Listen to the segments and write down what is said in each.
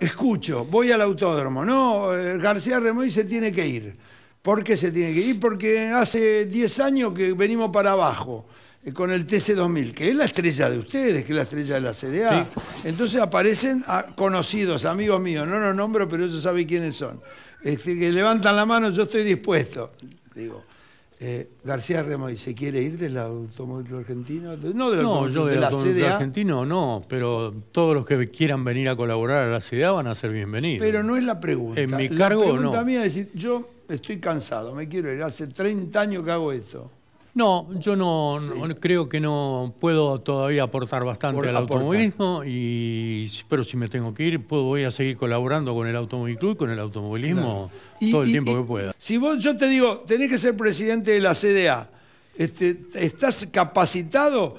Escucho, voy al autódromo, no, eh, García Remoy se tiene que ir. ¿Por qué se tiene que ir? Porque hace 10 años que venimos para abajo eh, con el TC2000, que es la estrella de ustedes, que es la estrella de la CDA. Entonces aparecen ah, conocidos, amigos míos, no los nombro, pero ellos saben quiénes son, que levantan la mano, yo estoy dispuesto, digo. Eh, García Remo dice, ¿quiere ir del automóvil argentino? No, yo de, la argentina no, pero todos los que quieran venir a colaborar a la CDA van a ser bienvenidos. Pero no es la pregunta. En mi la cargo, pregunta no. mía es decir, yo estoy cansado, me quiero ir, hace 30 años que hago esto. No, yo no, creo que no puedo todavía aportar bastante al automovilismo, y, pero si me tengo que ir, puedo, voy a seguir colaborando con el Automóvil Club y con el automovilismo todo el tiempo que pueda. Si vos, yo te digo, tenés que ser presidente de la CDA, este, estás capacitado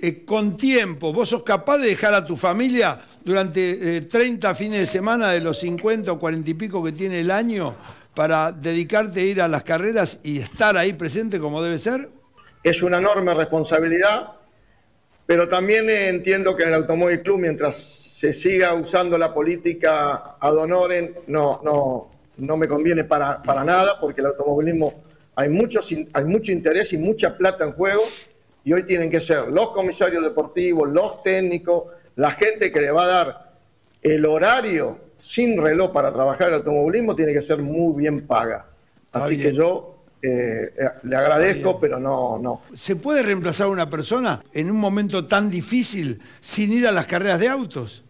eh, con tiempo, vos sos capaz de dejar a tu familia durante 30 eh, fines de semana de los 50 o 40 y pico que tiene el año para dedicarte a ir a las carreras y estar ahí presente como debe ser? Es una enorme responsabilidad, pero también entiendo que en el Automóvil Club, mientras se siga usando la política ad honorem, no, no, me conviene para, nada, porque el automovilismo hay, hay mucho interés y mucha plata en juego, y hoy tienen que ser los comisarios deportivos, los técnicos, la gente que le va a dar el horario sin reloj para trabajar el automovilismo, tiene que ser muy bien paga. Así que yo eh, eh, le agradezco, pero no, ¿Se puede reemplazar a una persona en un momento tan difícil sin ir a las carreras de autos?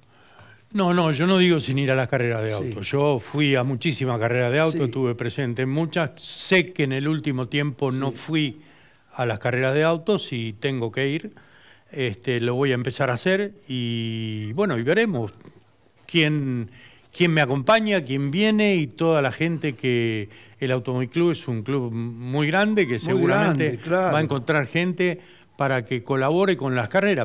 No, no, yo no digo sin ir a las carreras de autos. Yo fui a muchísimas carreras de autos, estuve presente en muchas. Sé que en el último tiempo no fui a las carreras de autos y tengo que ir. Este, lo voy a empezar a hacer y bueno, y veremos quién quien me acompaña, quien viene y toda la gente que el Automóvil Club es un club muy grande que seguramente va a encontrar gente para que colabore con las carreras.